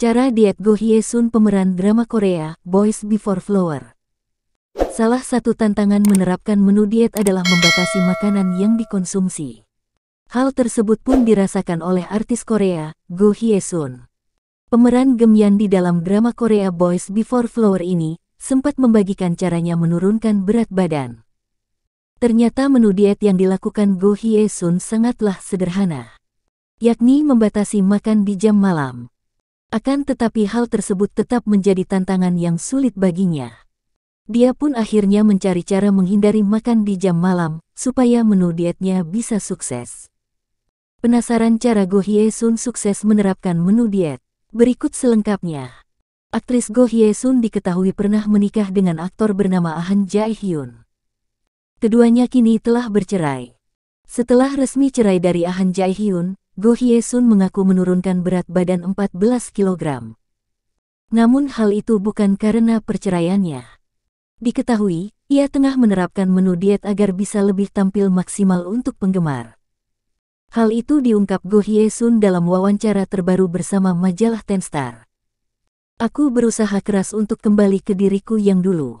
Cara diet Go Hye Sun pemeran drama Korea, Boys Before Flower. Salah satu tantangan menerapkan menu diet adalah membatasi makanan yang dikonsumsi. Hal tersebut pun dirasakan oleh artis Korea, Go Hye Sun. Pemeran gemian di dalam drama Korea Boys Before Flower ini, sempat membagikan caranya menurunkan berat badan. Ternyata menu diet yang dilakukan Go Hye Sun sangatlah sederhana. Yakni membatasi makan di jam malam. Akan tetapi hal tersebut tetap menjadi tantangan yang sulit baginya. Dia pun akhirnya mencari cara menghindari makan di jam malam, supaya menu dietnya bisa sukses. Penasaran cara Go Hye Sun sukses menerapkan menu diet? Berikut selengkapnya. Aktris Go Hye Sun diketahui pernah menikah dengan aktor bernama Ahan Jae Hyun. Keduanya kini telah bercerai. Setelah resmi cerai dari Ahan Jae Hyun, Go Hye Sun mengaku menurunkan berat badan 14 kg. Namun hal itu bukan karena perceraiannya. Diketahui, ia tengah menerapkan menu diet agar bisa lebih tampil maksimal untuk penggemar. Hal itu diungkap Go Hye Sun dalam wawancara terbaru bersama majalah Tenstar. Aku berusaha keras untuk kembali ke diriku yang dulu.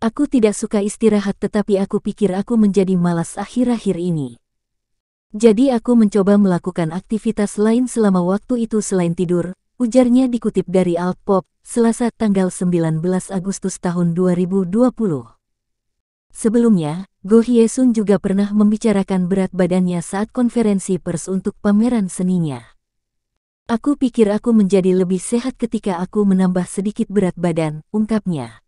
Aku tidak suka istirahat tetapi aku pikir aku menjadi malas akhir-akhir ini. Jadi aku mencoba melakukan aktivitas lain selama waktu itu selain tidur, ujarnya dikutip dari Alpop, Selasa tanggal 19 Agustus tahun 2020. Sebelumnya, Go Hye Sun juga pernah membicarakan berat badannya saat konferensi pers untuk pameran seninya. Aku pikir aku menjadi lebih sehat ketika aku menambah sedikit berat badan, ungkapnya.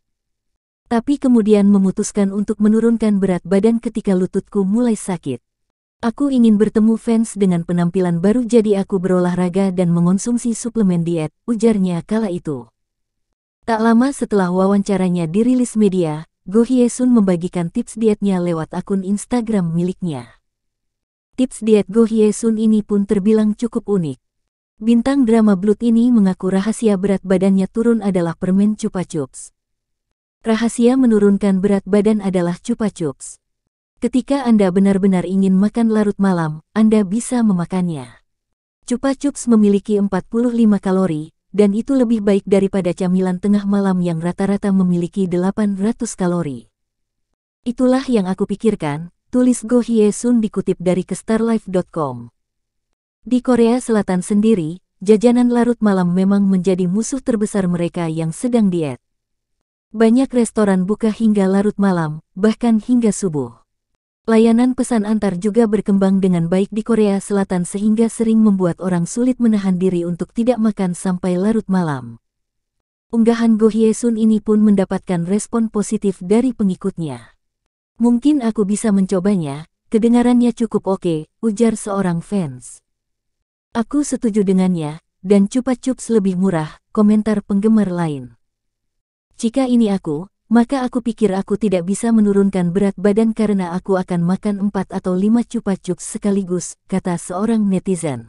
Tapi kemudian memutuskan untuk menurunkan berat badan ketika lututku mulai sakit. Aku ingin bertemu fans dengan penampilan baru jadi aku berolahraga dan mengonsumsi suplemen diet, ujarnya kala itu. Tak lama setelah wawancaranya dirilis media, Go Hye Sun membagikan tips dietnya lewat akun Instagram miliknya. Tips diet Go Hye Sun ini pun terbilang cukup unik. Bintang drama Blood ini mengaku rahasia berat badannya turun adalah permen Chupa Chups. Rahasia menurunkan berat badan adalah Chupa Chups. Ketika Anda benar-benar ingin makan larut malam, Anda bisa memakannya. Cupa Chups memiliki 45 kalori, dan itu lebih baik daripada camilan tengah malam yang rata-rata memiliki 800 kalori. Itulah yang aku pikirkan, tulis Go Hye Sun dikutip dari kestarlife.com. Di Korea Selatan sendiri, jajanan larut malam memang menjadi musuh terbesar mereka yang sedang diet. Banyak restoran buka hingga larut malam, bahkan hingga subuh. Layanan pesan antar juga berkembang dengan baik di Korea Selatan sehingga sering membuat orang sulit menahan diri untuk tidak makan sampai larut malam. Unggahan Go Hye Sun ini pun mendapatkan respon positif dari pengikutnya. Mungkin aku bisa mencobanya, kedengarannya cukup oke, ujar seorang fans. Aku setuju dengannya, dan cupa cups lebih murah, komentar penggemar lain. Jika ini aku, maka aku pikir aku tidak bisa menurunkan berat badan karena aku akan makan empat atau lima cupacuk sekaligus, kata seorang netizen.